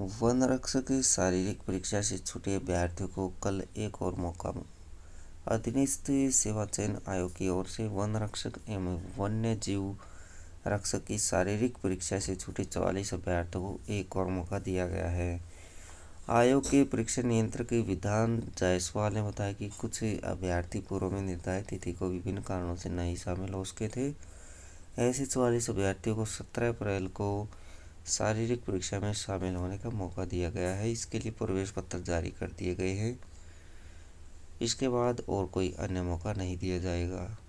one रक्षक शारीरिक परीक्षा से छूटे अभ्यर्थियों को कल एक और मौका अधीनस्थ सेवा चयन आयोग की ओर से वन रक्षक एवं वन्य जीव रक्षक की शारीरिक परीक्षा से छूटे चौवालीस अभ्यर्थियों को एक और मौका दिया गया है आयोग के परीक्षा नियंत्रक विधान जायसवाल ने बताया कि कुछ अभ्यर्थी पूर्व में निर्धारित तिथि को विभिन्न कारणों से नहीं शामिल हो सके थे ऐसे चौवालीस अभ्यर्थियों को सत्रह अप्रैल को शारीरिक परीक्षा में शामिल होने का मौका दिया गया है इसके लिए प्रवेश पत्र जारी कर दिए गए हैं इसके बाद और कोई अन्य मौका नहीं दिया जाएगा